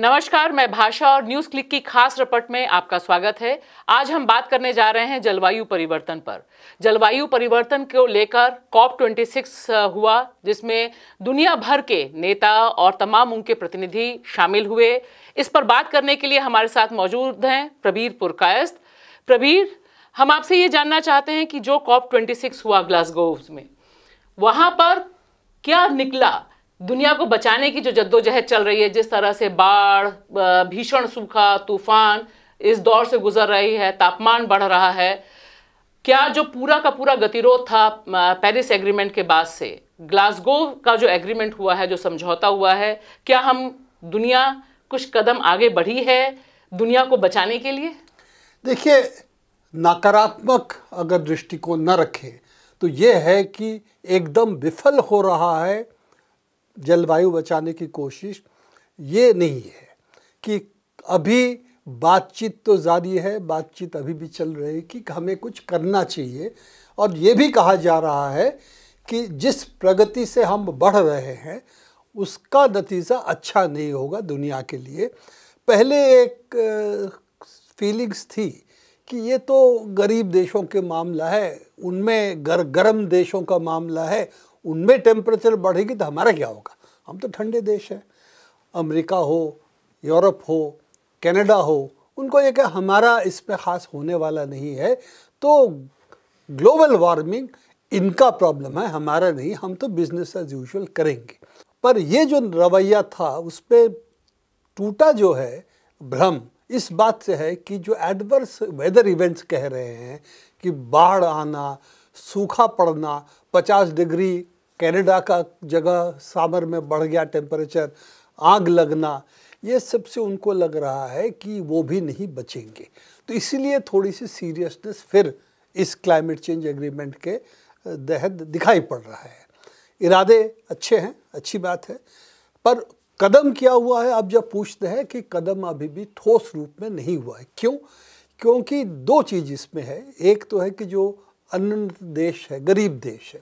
नमस्कार मैं भाषा और न्यूज क्लिक की खास रिपोर्ट में आपका स्वागत है आज हम बात करने जा रहे हैं जलवायु परिवर्तन पर जलवायु परिवर्तन को लेकर कॉप 26 हुआ जिसमें दुनिया भर के नेता और तमाम उनके प्रतिनिधि शामिल हुए इस पर बात करने के लिए हमारे साथ मौजूद हैं प्रबीर पुरकायस्त प्रबीर हम आपसे ये जानना चाहते हैं कि जो कॉप ट्वेंटी हुआ ग्लासगोव में वहाँ पर क्या निकला दुनिया को बचाने की जो जद्दोजहद चल रही है जिस तरह से बाढ़ भीषण सूखा तूफान इस दौर से गुजर रही है तापमान बढ़ रहा है क्या जो पूरा का पूरा गतिरोध था पेरिस एग्रीमेंट के बाद से ग्लासगो का जो एग्रीमेंट हुआ है जो समझौता हुआ है क्या हम दुनिया कुछ कदम आगे बढ़ी है दुनिया को बचाने के लिए देखिए नकारात्मक अगर दृष्टिकोण न रखें तो ये है कि एकदम विफल हो रहा है जलवायु बचाने की कोशिश ये नहीं है कि अभी बातचीत तो जारी है बातचीत अभी भी चल रही है कि हमें कुछ करना चाहिए और ये भी कहा जा रहा है कि जिस प्रगति से हम बढ़ रहे हैं उसका नतीजा अच्छा नहीं होगा दुनिया के लिए पहले एक फीलिंग्स थी कि ये तो गरीब देशों के मामला है उनमें गर गर्म देशों का मामला है उनमें टेम्परेचर बढ़ेगी तो हमारा क्या होगा हम तो ठंडे देश हैं अमेरिका हो यूरोप हो कनाडा हो उनको ये कि हमारा इस पर ख़ास होने वाला नहीं है तो ग्लोबल वार्मिंग इनका प्रॉब्लम है हमारा नहीं हम तो बिजनेस एज यूजल करेंगे पर ये जो रवैया था उस पर टूटा जो है भ्रम इस बात से है कि जो एडवर्स वेदर इवेंट्स कह रहे हैं कि बाढ़ आना सूखा पड़ना 50 डिग्री कनाडा का जगह सामर में बढ़ गया टेम्परेचर आग लगना ये सबसे उनको लग रहा है कि वो भी नहीं बचेंगे तो इसीलिए थोड़ी सी सीरियसनेस फिर इस क्लाइमेट चेंज एग्रीमेंट के तहत दिखाई पड़ रहा है इरादे अच्छे हैं अच्छी बात है पर कदम क्या हुआ है आप जब पूछते हैं कि कदम अभी भी ठोस रूप में नहीं हुआ है क्यों क्योंकि दो चीज़ इसमें है एक तो है कि जो अन्य देश है गरीब देश है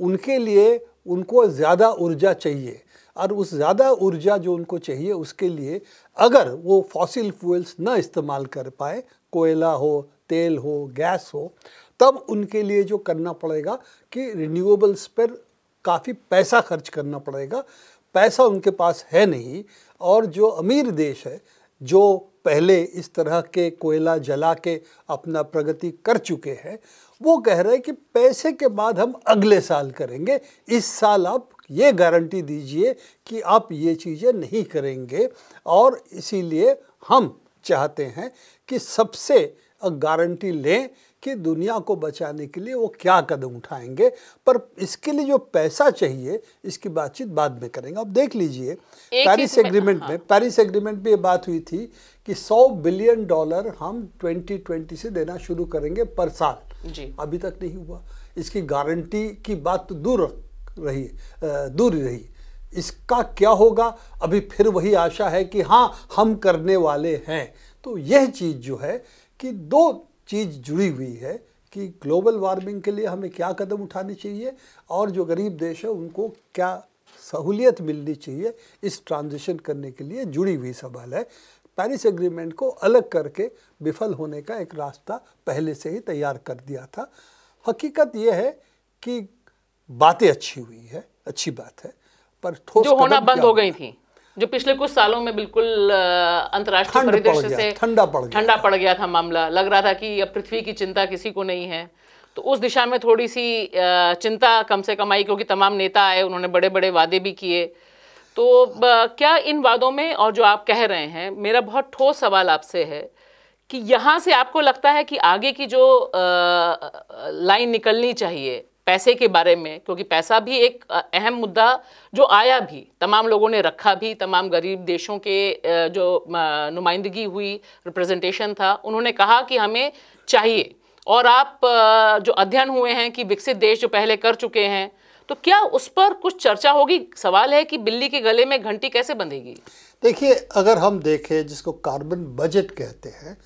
उनके लिए उनको ज़्यादा ऊर्जा चाहिए और उस ज़्यादा ऊर्जा जो उनको चाहिए उसके लिए अगर वो फॉसिल फ्यूल्स ना इस्तेमाल कर पाए कोयला हो तेल हो गैस हो तब उनके लिए जो करना पड़ेगा कि रिन्यूएबल्स पर काफ़ी पैसा खर्च करना पड़ेगा पैसा उनके पास है नहीं और जो अमीर देश है जो पहले इस तरह के कोयला जला के अपना प्रगति कर चुके हैं वो कह रहे हैं कि पैसे के बाद हम अगले साल करेंगे इस साल आप ये गारंटी दीजिए कि आप ये चीज़ें नहीं करेंगे और इसीलिए हम चाहते हैं कि सबसे गारंटी लें कि दुनिया को बचाने के लिए वो क्या कदम उठाएंगे पर इसके लिए जो पैसा चाहिए इसकी बातचीत बाद में करेंगे अब देख लीजिए पेरिस एग्रीमेंट हाँ। में पेरिस एग्रीमेंट में ये बात हुई थी कि 100 बिलियन डॉलर हम 2020 से देना शुरू करेंगे पर साल जी। अभी तक नहीं हुआ इसकी गारंटी की बात तो दूर रही दूर रही इसका क्या होगा अभी फिर वही आशा है कि हाँ हम करने वाले हैं तो यह चीज़ जो है कि दो चीज़ जुड़ी हुई है कि ग्लोबल वार्मिंग के लिए हमें क्या कदम उठाने चाहिए और जो गरीब देश है उनको क्या सहूलियत मिलनी चाहिए इस ट्रांजिशन करने के लिए जुड़ी हुई सवाल है पेरिस एग्रीमेंट को अलग करके विफल होने का एक रास्ता पहले से ही तैयार कर दिया था हकीकत यह है कि बातें अच्छी हुई है अच्छी बात है पर ठोस जो होना बंद हो गई थी जो पिछले कुछ सालों में बिल्कुल अंतर्राष्ट्रीय परिदृश्य से ठंडा पड़ गया ठंडा पड़ गया था मामला लग रहा था कि अब पृथ्वी की चिंता किसी को नहीं है तो उस दिशा में थोड़ी सी चिंता कम से कम आई क्योंकि तमाम नेता आए उन्होंने बड़े बड़े वादे भी किए तो क्या इन वादों में और जो आप कह रहे हैं मेरा बहुत ठोस सवाल आपसे है कि यहाँ से आपको लगता है कि आगे की जो लाइन निकलनी चाहिए पैसे के बारे में क्योंकि पैसा भी एक अहम मुद्दा जो आया भी तमाम लोगों ने रखा भी तमाम गरीब देशों के जो नुमाइंदगी हुई रिप्रेजेंटेशन था उन्होंने कहा कि हमें चाहिए और आप जो अध्ययन हुए हैं कि विकसित देश जो पहले कर चुके हैं तो क्या उस पर कुछ चर्चा होगी सवाल है कि बिल्ली के गले में घंटी कैसे बंधेगी देखिए अगर हम देखें जिसको कार्बन बजट कहते हैं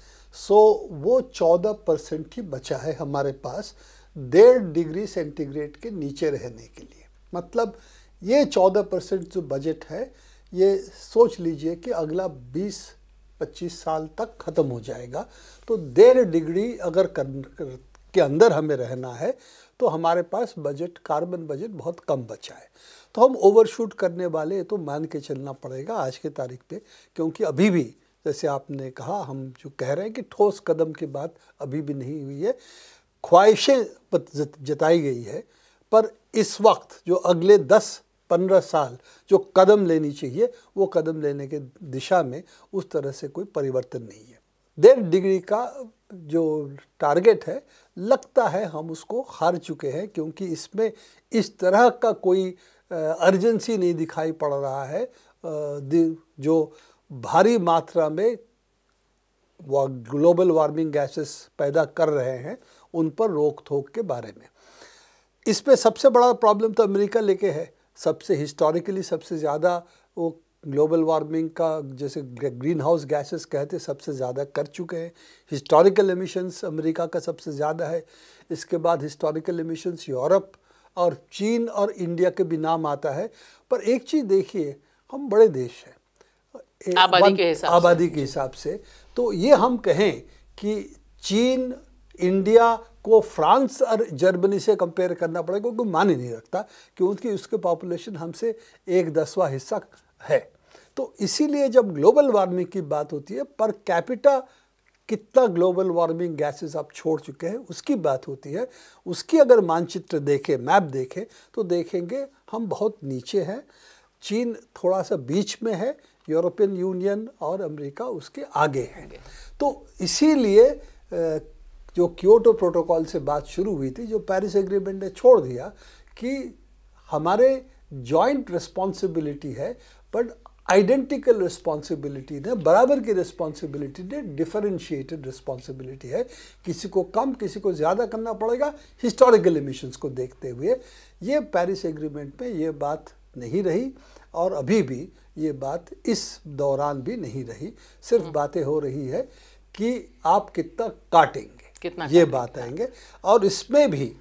सो वो चौदह परसेंट ही बचा है हमारे पास डेढ़ डिग्री सेंटीग्रेड के नीचे रहने के लिए मतलब ये चौदह परसेंट जो बजट है ये सोच लीजिए कि अगला बीस पच्चीस साल तक ख़त्म हो जाएगा तो डेढ़ डिग्री अगर कर, के अंदर हमें रहना है तो हमारे पास बजट कार्बन बजट बहुत कम बचा है तो हम ओवरशूट करने वाले तो मान के चलना पड़ेगा आज के तारीख पे क्योंकि अभी भी जैसे आपने कहा हम जो कह रहे हैं कि ठोस कदम की बात अभी भी नहीं हुई है ख्वाहिशें जताई गई है पर इस वक्त जो अगले दस पंद्रह साल जो कदम लेनी चाहिए वो कदम लेने के दिशा में उस तरह से कोई परिवर्तन नहीं है डेढ़ डिग्री का जो टारगेट है लगता है हम उसको हार चुके हैं क्योंकि इसमें इस तरह का कोई अर्जेंसी नहीं दिखाई पड़ रहा है जो भारी मात्रा में ग्लोबल वार्मिंग गैसेस पैदा कर रहे हैं उन पर रोक थोक के बारे में इस पे सबसे बड़ा प्रॉब्लम तो अमेरिका लेके है सबसे हिस्टोरिकली सबसे ज़्यादा वो ग्लोबल वार्मिंग का जैसे ग्रीन हाउस गैसेस कहते सबसे ज़्यादा कर चुके हैं हिस्टोरिकल एमिशंस अमेरिका का सबसे ज़्यादा है इसके बाद हिस्टोरिकल एमिशंस यूरोप और चीन और इंडिया के भी नाम आता है पर एक चीज़ देखिए हम बड़े देश हैं आबादी के हिसाब से तो ये हम कहें कि चीन इंडिया को फ्रांस और जर्मनी से कंपेयर करना पड़ेगा क्योंकि मान ही नहीं रखता कि उनकी उसके पॉपुलेशन हमसे एक दसवा हिस्सा है तो इसीलिए जब ग्लोबल वार्मिंग की बात होती है पर कैपिटा कितना ग्लोबल वार्मिंग गैसेस आप छोड़ चुके हैं उसकी बात होती है उसकी अगर मानचित्र देखें मैप देखें तो देखेंगे हम बहुत नीचे हैं चीन थोड़ा सा बीच में है यूरोपियन यूनियन और अमेरिका उसके आगे हैं तो इसीलिए जो क्योटो प्रोटोकॉल से बात शुरू हुई थी जो पेरिस एग्रीमेंट ने छोड़ दिया कि हमारे जॉइंट रिस्पॉन्सिबिलिटी है बट आइडेंटिकल रिस्पॉन्सिबिलिटी ने बराबर की रिस्पॉन्सिबिलिटी ने डिफरेंशिएटेड रिस्पॉन्सिबिलिटी है किसी को कम किसी को ज़्यादा करना पड़ेगा हिस्टोरिकल इमिशंस को देखते हुए ये पेरिस एग्रीमेंट में ये बात नहीं रही और अभी भी ये बात इस दौरान भी नहीं रही सिर्फ हम्म। बातें हो रही है कि आप कितना काटेंगे कितना ये बात आएंगे और इसमें भी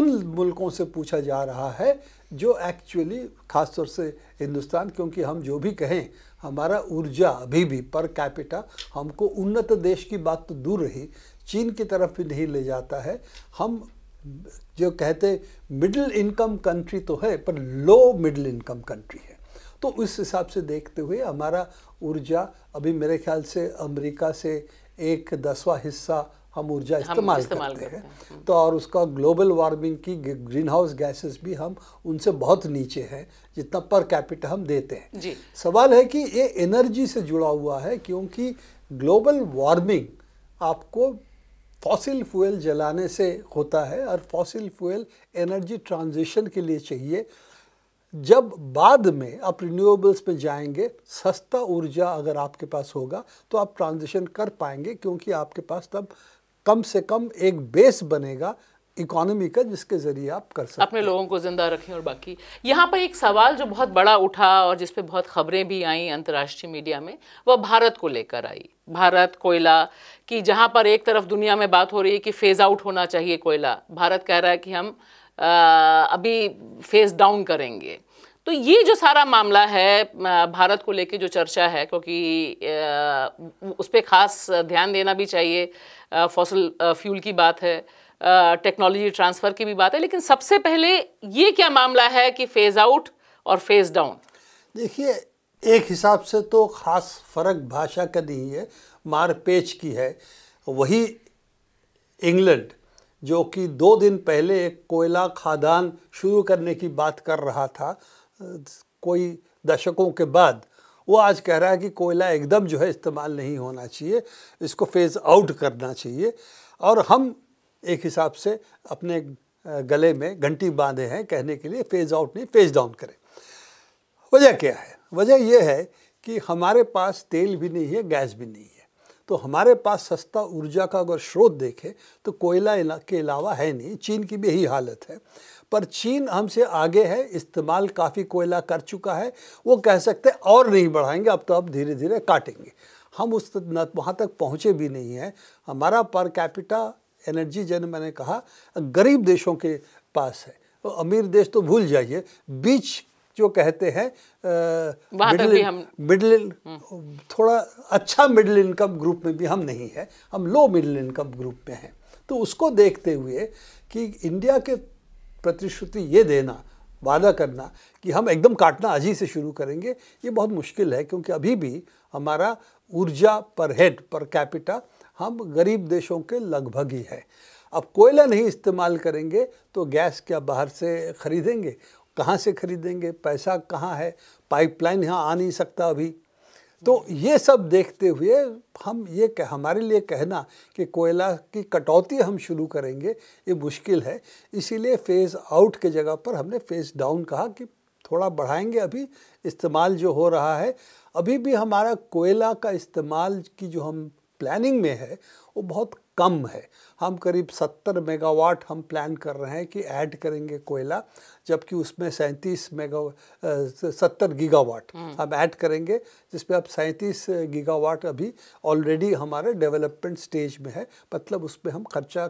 उन मुल्कों से पूछा जा रहा है जो एक्चुअली खासतौर से हिंदुस्तान क्योंकि हम जो भी कहें हमारा ऊर्जा अभी भी पर कैपिटा हमको उन्नत देश की बात तो दूर रही चीन की तरफ भी नहीं ले जाता है हम जो कहते मिडिल इनकम कंट्री तो है पर लो मिडिल इनकम कंट्री है तो उस हिसाब से देखते हुए हमारा ऊर्जा अभी मेरे ख्याल से अमेरिका से एक दसवा हिस्सा हम ऊर्जा इस्तेमाल करते, करते हैं हाँ। तो और उसका ग्लोबल वार्मिंग की ग्रीन हाउस गैसेस भी हम उनसे बहुत नीचे हैं जितना पर कैपिटा हम देते हैं जी। सवाल है कि ये एनर्जी से जुड़ा हुआ है क्योंकि ग्लोबल वार्मिंग आपको फॉसिल फ्यूल जलाने से होता है और फॉसिल फ्यूल एनर्जी ट्रांजिशन के लिए चाहिए जब बाद में आप रिन्यूएबल्स पे जाएंगे सस्ता ऊर्जा अगर आपके पास होगा तो आप ट्रांजिशन कर पाएंगे क्योंकि आपके पास तब कम से कम एक बेस बनेगा इकोनॉमी का जिसके जरिए आप कर सकते अपने लोगों को जिंदा रखें और बाकी यहाँ पर एक सवाल जो बहुत बड़ा उठा और जिस पे बहुत खबरें भी आई अंतर्राष्ट्रीय मीडिया में वह भारत को लेकर आई भारत कोयला कि जहाँ पर एक तरफ दुनिया में बात हो रही है कि फेज़ आउट होना चाहिए कोयला भारत कह रहा है कि हम अभी फेस डाउन करेंगे तो ये जो सारा मामला है भारत को लेके जो चर्चा है क्योंकि उस पर खास ध्यान देना भी चाहिए फॉसल फ्यूल की बात है टेक्नोलॉजी ट्रांसफ़र की भी बात है लेकिन सबसे पहले ये क्या मामला है कि फेज़ आउट और फेज़ डाउन देखिए एक हिसाब से तो ख़ास फ़र्क भाषा का नहीं है मारपेच की है वही इंग्लैंड जो कि दो दिन पहले एक कोयला खादान शुरू करने की बात कर रहा था कोई दशकों के बाद वो आज कह रहा है कि कोयला एकदम जो है इस्तेमाल नहीं होना चाहिए इसको फेज़ आउट करना चाहिए और हम एक हिसाब से अपने गले में घंटी बांधे हैं कहने के लिए फेज़ आउट नहीं फेज़ डाउन करें वजह क्या है वजह यह है कि हमारे पास तेल भी नहीं है गैस भी नहीं है तो हमारे पास सस्ता ऊर्जा का अगर स्रोत देखें तो कोयला के अलावा है नहीं चीन की भी यही हालत है पर चीन हमसे आगे है इस्तेमाल काफ़ी कोयला कर चुका है वो कह सकते हैं और नहीं बढ़ाएंगे अब तो अब धीरे धीरे काटेंगे हम उस वहाँ तक पहुँचे भी नहीं हैं हमारा पर कैपिटा एनर्जी जन मैंने कहा गरीब देशों के पास है तो अमीर देश तो भूल जाइए बीच जो कहते हैं मिडिल मिडिल हम्म। थोड़ा अच्छा मिडिल इनकम ग्रुप में भी हम नहीं है हम लो मिडिल इनकम ग्रुप में हैं तो उसको देखते हुए कि इंडिया के प्रतिश्रुति ये देना वादा करना कि हम एकदम काटना आज ही से शुरू करेंगे ये बहुत मुश्किल है क्योंकि अभी भी हमारा ऊर्जा पर हेड पर कैपिटा हम गरीब देशों के लगभग ही है अब कोयला नहीं इस्तेमाल करेंगे तो गैस क्या बाहर से ख़रीदेंगे कहाँ से खरीदेंगे पैसा कहाँ है पाइपलाइन यहाँ आ नहीं सकता अभी तो ये सब देखते हुए हम ये कह हमारे लिए कहना कि कोयला की कटौती हम शुरू करेंगे ये मुश्किल है इसीलिए फ़ेज़ आउट के जगह पर हमने फ़ेज़ डाउन कहा कि थोड़ा बढ़ाएंगे अभी इस्तेमाल जो हो रहा है अभी भी हमारा कोयला का इस्तेमाल की जो हम प्लानिंग में है वो बहुत कम है हम करीब 70 मेगावाट हम प्लान कर रहे हैं कि ऐड करेंगे कोयला जबकि उसमें सैंतीस मेगा सत्तर गीगावाट हम्म। हम ऐड करेंगे जिसमें अब सैंतीस गीगावाट अभी ऑलरेडी हमारे डेवलपमेंट स्टेज में है मतलब उसमें हम खर्चा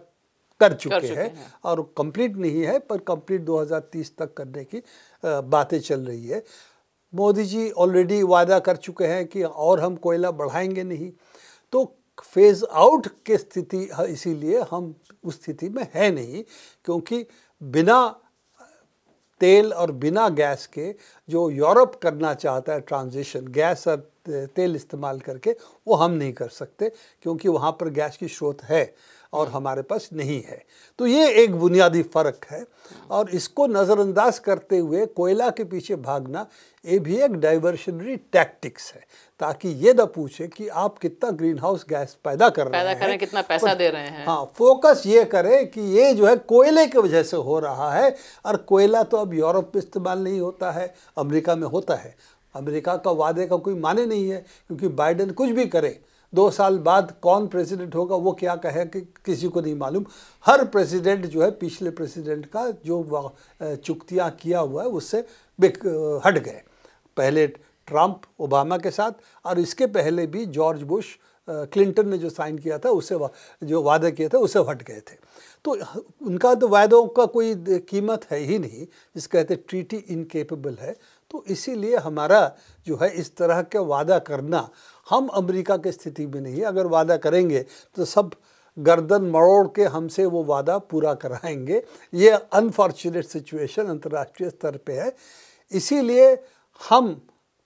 कर चुके, चुके हैं है। और कंप्लीट नहीं है पर कंप्लीट 2030 तक करने की बातें चल रही है मोदी जी ऑलरेडी वादा कर चुके हैं कि और हम कोयला बढ़ाएंगे नहीं तो फेज आउट की स्थिति हाँ, इसीलिए हम उस स्थिति में है नहीं क्योंकि बिना तेल और बिना गैस के जो यूरोप करना चाहता है ट्रांजिशन गैस और तेल इस्तेमाल करके वो हम नहीं कर सकते क्योंकि वहाँ पर गैस की स्रोत है और हमारे पास नहीं है तो ये एक बुनियादी फ़र्क है और इसको नज़रअंदाज करते हुए कोयला के पीछे भागना ये भी एक डाइवर्शनरी टैक्टिक्स है ताकि ये ना पूछे कि आप कितना ग्रीन हाउस गैस पैदा कर पैदा रहे हैं कितना पैसा पर, दे रहे हैं हाँ फोकस ये करें कि ये जो है कोयले की वजह से हो रहा है और कोयला तो अब यूरोप में इस्तेमाल नहीं होता है अमेरिका में होता है अमेरिका का वादे का कोई माने नहीं है क्योंकि बाइडेन कुछ भी करे दो साल बाद कौन प्रेसिडेंट होगा वो क्या कहे कि किसी को नहीं मालूम हर प्रेसिडेंट जो है पिछले प्रेसिडेंट का जो चुक्तियाँ किया हुआ है उससे हट गए पहले ट्रंप ओबामा के साथ और इसके पहले भी जॉर्ज बुश क्लिंटन ने जो साइन किया था उससे वा, जो वादे किए थे उससे हट गए थे तो उनका तो वायदों का कोई कीमत है ही नहीं जिस कहते ट्रीटी इनकेपेबल है तो इसीलिए हमारा जो है इस तरह के वादा करना हम अमेरिका के स्थिति में नहीं अगर वादा करेंगे तो सब गर्दन मरोड़ के हमसे वो वादा पूरा कराएंगे ये अनफॉर्चुनेट सिचुएशन अंतर्राष्ट्रीय स्तर पे है इसीलिए हम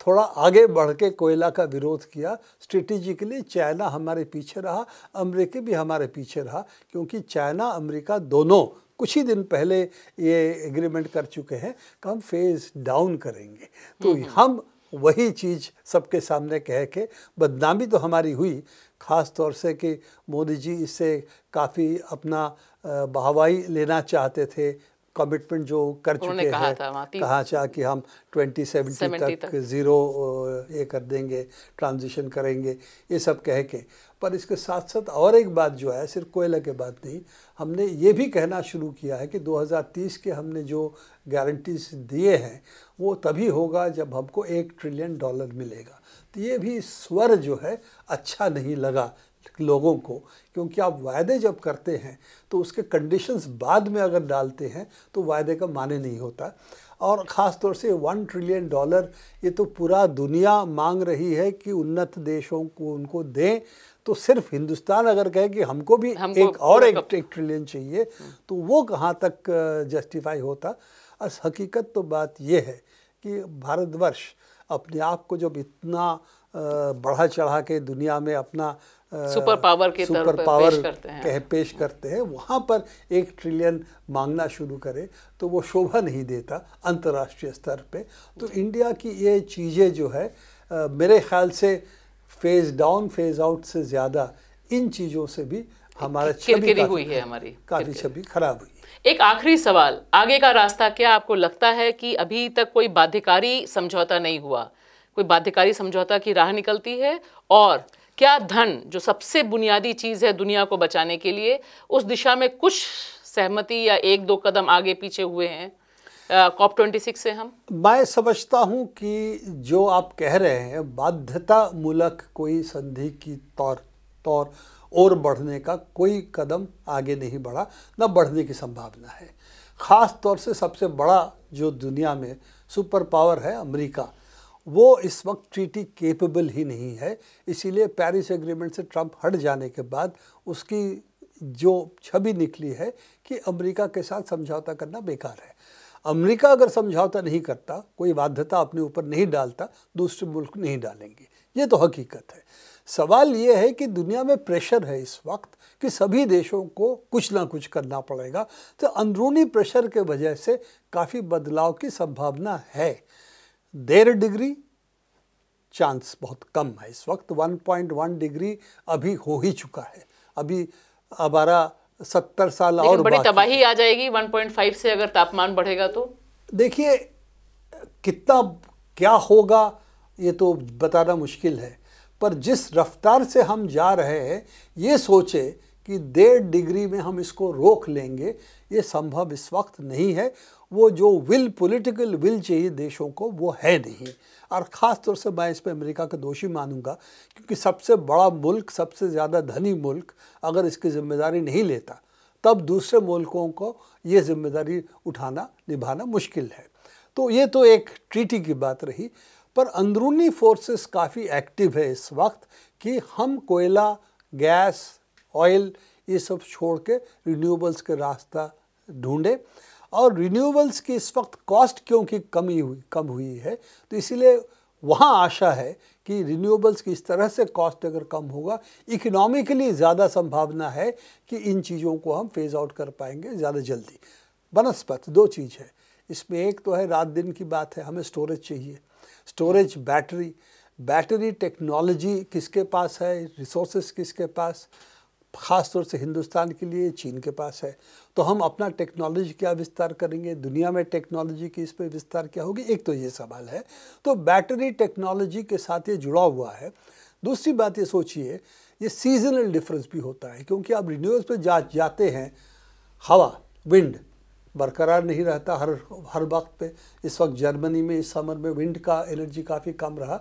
थोड़ा आगे बढ़ के कोयला का विरोध किया स्ट्रेटिजिकली चाइना हमारे पीछे रहा अमेरिका भी हमारे पीछे रहा क्योंकि चाइना अमेरिका दोनों कुछ ही दिन पहले ये एग्रीमेंट कर चुके हैं कि हम फेज़ डाउन करेंगे तो हम्म, हम्म। हम वही चीज़ सबके सामने कह के बदनामी तो हमारी हुई ख़ास तौर से कि मोदी जी इससे काफ़ी अपना बहावाई लेना चाहते थे कमिटमेंट जो कर चुके हैं कहा था कि हम 2070 तक, तक ज़ीरो ये कर देंगे ट्रांजिशन करेंगे ये सब कह के पर इसके साथ साथ और एक बात जो है सिर्फ कोयला के बात नहीं हमने ये भी कहना शुरू किया है कि 2030 के हमने जो गारंटीज दिए हैं वो तभी होगा जब हमको एक ट्रिलियन डॉलर मिलेगा तो ये भी स्वर जो है अच्छा नहीं लगा लोगों को क्योंकि आप वायदे जब करते हैं तो उसके कंडीशंस बाद में अगर डालते हैं तो वायदे का माने नहीं होता और ख़ास तौर से वन ट्रिलियन डॉलर ये तो पूरा दुनिया मांग रही है कि उन्नत देशों को उनको दें तो सिर्फ हिंदुस्तान अगर कहे कि हमको भी हमको एक और एक, एक ट्रिलियन चाहिए तो वो कहाँ तक जस्टिफाई होता अस हकीकत तो बात यह है कि भारतवर्ष अपने आप को जब इतना बढ़ा चढ़ा के दुनिया में अपना सुपर पावर के सुपर पावर पेश करते हैं कह पेश करते हैं वहाँ पर एक ट्रिलियन मांगना शुरू करे तो वो शोभा नहीं देता अंतर्राष्ट्रीय स्तर पे तो इंडिया की ये चीज़ें जो है आ, मेरे ख्याल से फेज़ डाउन फेज़ आउट से ज़्यादा इन चीज़ों से भी हमारा छवि हुई है हमारी काफ़ी छवि खराब हुई एक आखिरी सवाल आगे का रास्ता क्या आपको लगता है कि अभी तक कोई बाध्यकारी समझौता नहीं हुआ कोई बाध्यकारी समझौता की राह निकलती है और क्या धन जो सबसे बुनियादी चीज़ है दुनिया को बचाने के लिए उस दिशा में कुछ सहमति या एक दो कदम आगे पीछे हुए हैं कॉप ट्वेंटी सिक्स से हम मैं समझता हूँ कि जो आप कह रहे हैं बाध्यता मूलक कोई संधि की तौर तौर और बढ़ने का कोई कदम आगे नहीं बढ़ा न बढ़ने की संभावना है ख़ास तौर से सबसे बड़ा जो दुनिया में सुपर पावर है अमेरिका वो इस वक्त ट्रीटी केपेबल ही नहीं है इसीलिए पेरिस एग्रीमेंट से ट्रंप हट जाने के बाद उसकी जो छवि निकली है कि अमेरिका के साथ समझौता करना बेकार है अमेरिका अगर समझौता नहीं करता कोई बाध्यता अपने ऊपर नहीं डालता दूसरे मुल्क नहीं डालेंगे ये तो हकीकत है सवाल ये है कि दुनिया में प्रेशर है इस वक्त कि सभी देशों को कुछ ना कुछ करना पड़ेगा तो अंदरूनी प्रेशर के वजह से काफ़ी बदलाव की संभावना है देर डिग्री चांस बहुत कम है इस वक्त 1.1 डिग्री अभी हो ही चुका है अभी हमारा सत्तर साल और बड़ी तबाही आ जाएगी 1.5 से अगर तापमान बढ़ेगा तो देखिए कितना क्या होगा ये तो बताना मुश्किल है पर जिस रफ्तार से हम जा रहे हैं ये सोचे कि डेढ़ डिग्री में हम इसको रोक लेंगे ये संभव इस वक्त नहीं है वो जो विल पॉलिटिकल विल चाहिए देशों को वो है नहीं और ख़ास तौर से मैं इस पर अमेरिका का दोषी मानूंगा क्योंकि सबसे बड़ा मुल्क सबसे ज़्यादा धनी मुल्क अगर इसकी जिम्मेदारी नहीं लेता तब दूसरे मुल्कों को ये जिम्मेदारी उठाना निभाना मुश्किल है तो ये तो एक ट्रीटी की बात रही पर अंदरूनी फोर्सेस काफ़ी एक्टिव है इस वक्त कि हम कोयला गैस ऑयल ये सब छोड़ के रिन्यूएबल्स का रास्ता ढूंढे और रिन्यूएबल्स की इस वक्त कॉस्ट क्योंकि कमी हुई कम हुई है तो इसीलिए वहाँ आशा है कि रिन्यूएबल्स की इस तरह से कॉस्ट अगर कम होगा इकोनॉमिकली ज़्यादा संभावना है कि इन चीज़ों को हम फेज़ आउट कर पाएंगे ज़्यादा जल्दी बनस्पत दो चीज़ है इसमें एक तो है रात दिन की बात है हमें स्टोरेज चाहिए स्टोरेज बैटरी बैटरी टेक्नोलॉजी किसके पास है रिसोर्सेस किसके पास ख़ास तौर से हिंदुस्तान के लिए चीन के पास है तो हम अपना टेक्नोलॉजी क्या विस्तार करेंगे दुनिया में टेक्नोलॉजी की इस पर विस्तार क्या होगी एक तो ये सवाल है तो बैटरी टेक्नोलॉजी के साथ ये जुड़ा हुआ है दूसरी बात ये सोचिए ये सीजनल डिफरेंस भी होता है क्योंकि आप रिन्यूएबल्स पर जा जाते हैं हवा विंड बरकरार नहीं रहता हर हर वक्त पे इस वक्त जर्मनी में इस समर में विंड का एनर्जी काफ़ी कम रहा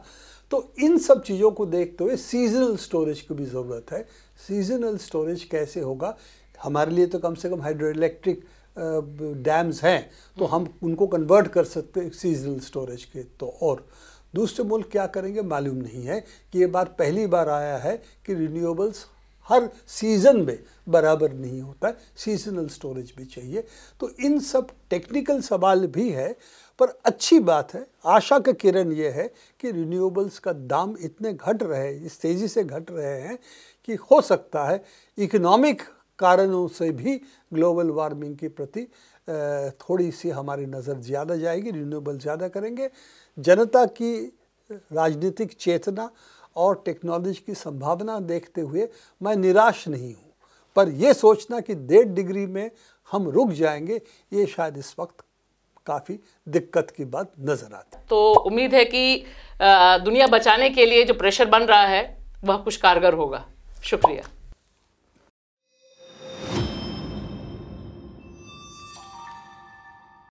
तो इन सब चीज़ों को देखते हुए सीजनल स्टोरेज की भी ज़रूरत है सीजनल स्टोरेज कैसे होगा हमारे लिए तो कम से कम हाइड्रो इलेक्ट्रिक डैम्स हैं तो हम उनको कन्वर्ट कर सकते सीजनल स्टोरेज के तो और दूसरे मुल्क क्या करेंगे मालूम नहीं है कि ये बात पहली बार आया है कि रिन्यूएबल्स हर सीज़न में बराबर नहीं होता है सीजनल स्टोरेज भी चाहिए तो इन सब टेक्निकल सवाल भी है पर अच्छी बात है आशा का किरण ये है कि रिन्यूएबल्स का दाम इतने घट रहे इस तेज़ी से घट रहे हैं कि हो सकता है इकोनॉमिक कारणों से भी ग्लोबल वार्मिंग के प्रति थोड़ी सी हमारी नज़र ज़्यादा जाएगी रिन्यूएबल ज़्यादा करेंगे जनता की राजनीतिक चेतना और टेक्नोलॉजी की संभावना देखते हुए मैं निराश नहीं हूँ पर यह सोचना कि डेढ़ डिग्री में हम रुक जाएंगे ये शायद इस वक्त काफ़ी दिक्कत की बात नज़र आती तो उम्मीद है कि दुनिया बचाने के लिए जो प्रेशर बन रहा है वह कुछ कारगर होगा शुक्रिया